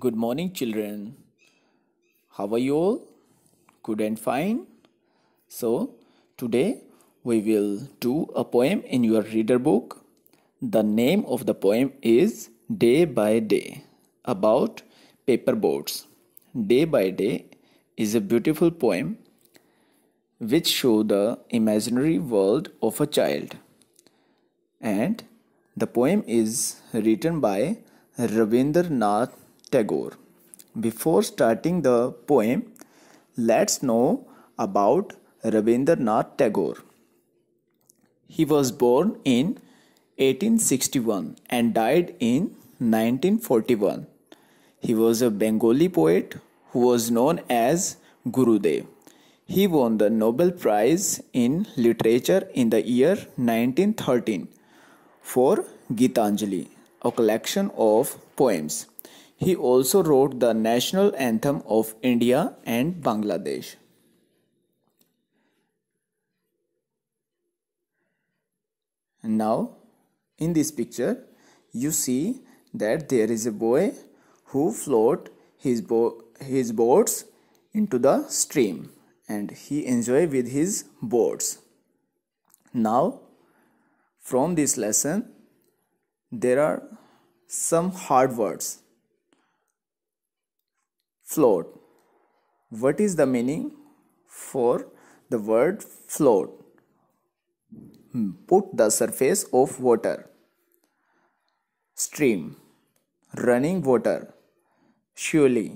Good morning, children. How are you all? Good and fine? So, today we will do a poem in your reader book. The name of the poem is Day by Day about paper boats. Day by Day is a beautiful poem which show the imaginary world of a child. And the poem is written by Ravindranath Tagore. Before starting the poem, let's know about Rabindranath Tagore. He was born in 1861 and died in 1941. He was a Bengali poet who was known as Gurudev. He won the Nobel Prize in Literature in the year 1913 for Gitanjali, a collection of poems. He also wrote the national anthem of India and Bangladesh. now, in this picture, you see that there is a boy who float his, bo- his boards into the stream and he enjoy with his boards. Now, from this lesson, there are some hard words float what is the meaning for the word float hmm. put the surface of water stream running water surely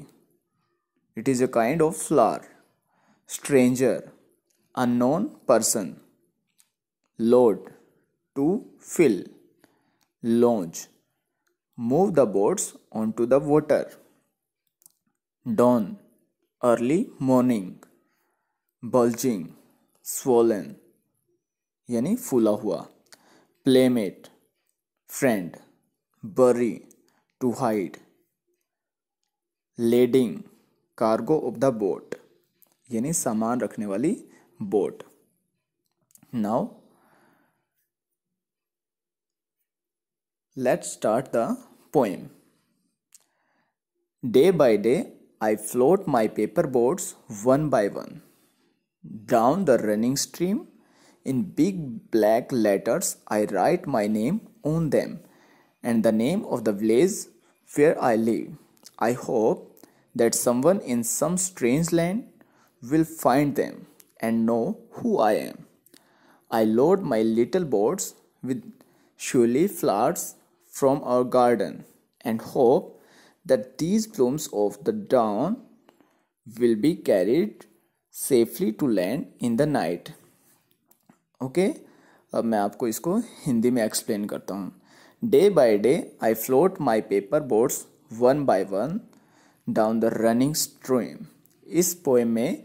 it is a kind of flower stranger unknown person load to fill launch move the boats onto the water dawn early morning bulging swollen यानी फूला हुआ playmate friend bury to hide lading cargo of the boat यानी सामान रखने वाली boat now let's start the poem day by day I float my paper boards one by one down the running stream. In big black letters, I write my name on them and the name of the village where I live. I hope that someone in some strange land will find them and know who I am. I load my little boards with surely flowers from our garden and hope that these plumes of the down will be carried safely to land in the night okay अब मैं आपको इसको हिंदी में explain करता हूँ day by day I float my paper boats one by one down the running stream इस poem में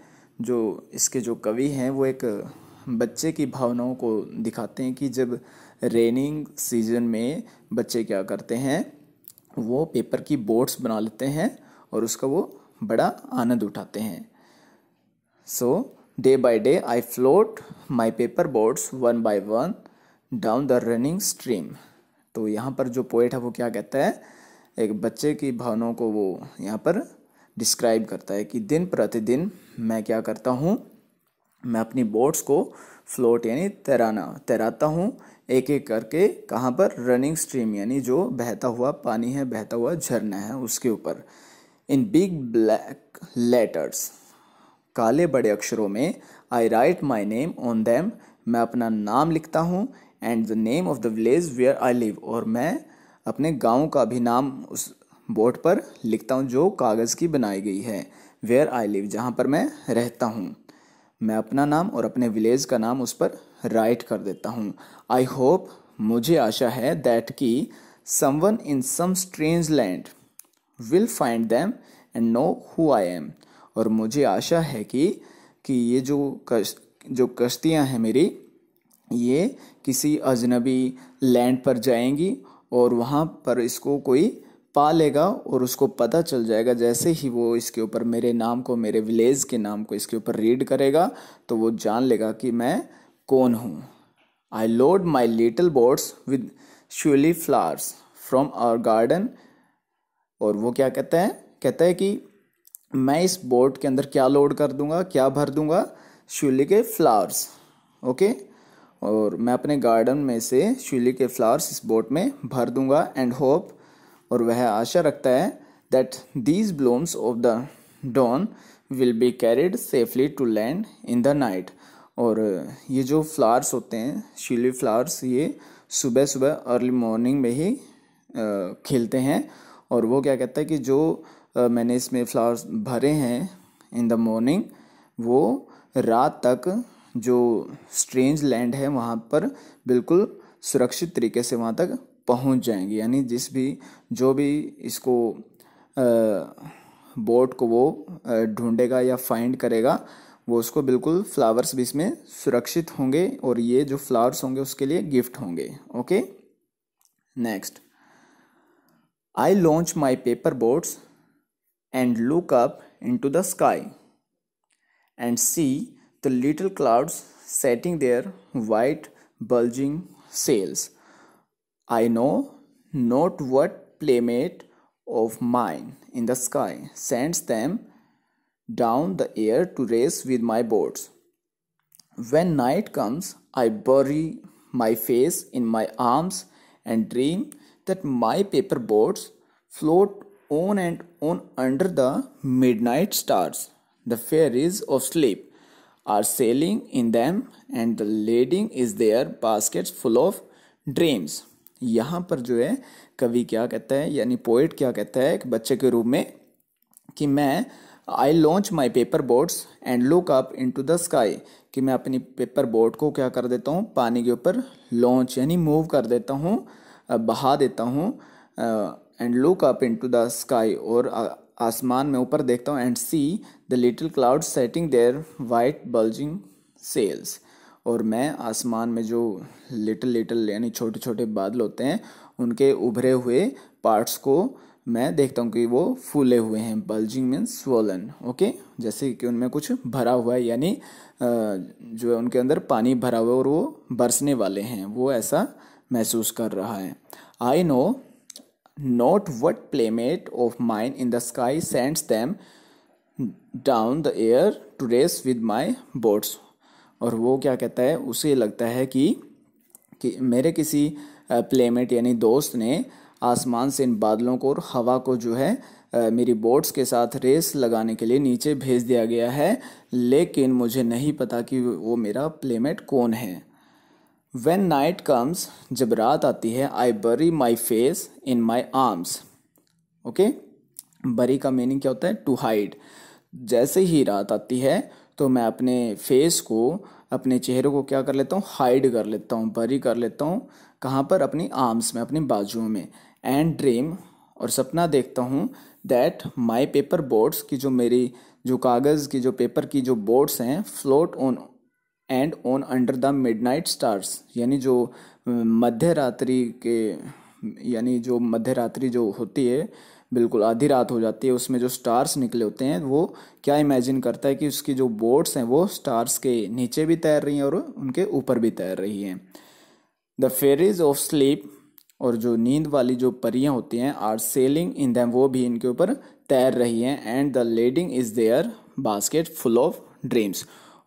जो इसके जो कवि हैं वो एक बच्चे की भावनाओं को दिखाते हैं कि जब रेनिंग सीजन में बच्चे क्या करते हैं वो पेपर की बोर्ड्स बना लेते हैं और उसका वो बड़ा आनंद उठाते हैं so day by day I float my paper boats one by one down the running stream तो यहाँ पर जो पोइट है वो क्या कहता है एक बच्चे की भावनाओं को वो यहाँ पर डिस्क्राइब करता है कि दिन प्रतिदिन मैं क्या करता हूँ मैं अपनी बोट्स को फ्लोट यानी तैराना तैराता हूँ एक एक करके कहाँ पर रनिंग स्ट्रीम यानी जो बहता हुआ पानी है बहता हुआ झरना है उसके ऊपर इन बिग ब्लैक लेटर्स काले बड़े अक्षरों में I write my name on them मैं अपना नाम लिखता हूँ and the name of the village where I live और मैं अपने गांव का भी नाम उस बोर्ड पर लिखता हूँ जो कागज़ की बनाई गई है वेयर आई लिव जहाँ पर मैं रहता हूँ मैं अपना नाम और अपने विलेज का नाम उस पर राइट कर देता हूँ आई होप मुझे आशा है दैट कि someone in some strange land will find them and know who I am और मुझे आशा है कि कि ये जो कश जो कश्तियाँ हैं मेरी ये किसी अजनबी लैंड पर जाएंगी और वहाँ पर इसको कोई पा लेगा और उसको पता चल जाएगा जैसे ही वो इसके ऊपर मेरे नाम को मेरे विलेज के नाम को इसके ऊपर रीड करेगा तो वो जान लेगा कि मैं कौन हूँ I load my little boats with shiuli flowers from our garden और वो क्या कहता है कहता है कि मैं इस बोट के अंदर क्या लोड कर दूंगा क्या भर दूंगा श्यूली के फ्लावर्स ओके और मैं अपने गार्डन में से श्यूली के फ्लावर्स इस बोट में भर दूंगा एंड होप और वह आशा रखता है that these blooms of the dawn will be carried safely to land in the night और ये जो फ्लावर्स होते हैं शीली फ्लावर्स ये सुबह सुबह अर्ली मॉर्निंग में ही खिलते हैं और वो क्या कहता है कि जो मैंने इसमें फ्लावर्स भरे हैं इन द मॉर्निंग वो रात तक जो स्ट्रेंज लैंड है वहाँ पर बिल्कुल सुरक्षित तरीके से वहाँ तक पहुँच जाएंगे यानी जिस भी जो भी इसको बोट को वो ढूंढेगा या फाइंड करेगा वो उसको बिल्कुल फ्लावर्स भी इसमें सुरक्षित होंगे और ये जो फ्लावर्स होंगे उसके लिए गिफ्ट होंगे okay next I launch my paper boats and look up into the sky and see the little clouds setting there white bulging sails I know not what playmate of mine in the sky sends them down the air to race with my boards. When night comes, I bury my face in my arms and dream that my paper boards float on and on under the midnight stars. The fairies of sleep are sailing in them, and the lading is their baskets full of dreams यहाँ पर जो है कवि क्या कहता है यानी poet क्या कहता है एक बच्चे के रूप में कि मैं I launch my paper boats and look up into the sky कि मैं अपनी पेपर बोट को क्या कर देता हूँ पानी के ऊपर लॉन्च यानी मूव कर देता हूँ बहा देता हूँ and look up into the sky और आसमान में ऊपर देखता हूँ and see the little cloud setting there white bulging sails और मैं आसमान में जो लिटिल लिटिल यानी छोटे छोटे बादल होते हैं उनके उभरे हुए पार्ट्स को मैं देखता हूँ कि वो फूले हुए हैं बल्जिंग मीन्स स्वलन ओके जैसे कि उनमें कुछ भरा हुआ है यानी जो है उनके अंदर पानी भरा हुआ है और वो बरसने वाले हैं वो ऐसा महसूस कर रहा है I know not what playmate of mine in the sky sends them down the air to race with my boats और वो क्या कहता है उसे लगता है कि, कि मेरे किसी प्लेमेट यानी दोस्त ने आसमान से इन बादलों को और हवा को जो है मेरी बोट्स के साथ रेस लगाने के लिए नीचे भेज दिया गया है लेकिन मुझे नहीं पता कि वो मेरा प्लेमेट कौन है वेन नाइट कम्स जब रात आती है I bury my face in my arms okay bury का मीनिंग क्या होता है टू हाइड जैसे ही रात आती है तो मैं अपने फेस को अपने चेहरे को क्या कर लेता हूँ हाइड कर लेता हूँ बरी कर लेता हूँ कहाँ पर अपनी आर्म्स में अपनी बाजुओं में एंड ड्रीम और सपना देखता हूँ दैट माई पेपर बोर्ड्स की जो मेरी जो कागज़ की जो पेपर की जो बोर्ड्स हैं float on and on under the midnight stars यानी जो मध्य रात्रि के यानी जो मध्य रात्रि जो होती है बिल्कुल आधी रात हो जाती है उसमें जो स्टार्स निकले होते हैं वो क्या इमेजिन करता है कि उसकी जो बोर्ड्स हैं वो स्टार्स के नीचे भी तैर रही हैं और उनके ऊपर भी तैर रही हैं द फेरीज ऑफ स्लीप और जो नींद वाली जो परियाँ होती हैं आर सेलिंग इन दैम वो भी इनके ऊपर तैर रही हैं and the lading is their basket full of dreams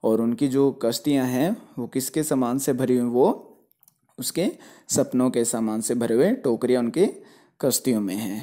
और उनकी जो कश्तियाँ हैं वो किसके सामान से भरी हुई वो उसके सपनों के सामान से भरे हुए टोकरियाँ उनके कश्तियों में हैं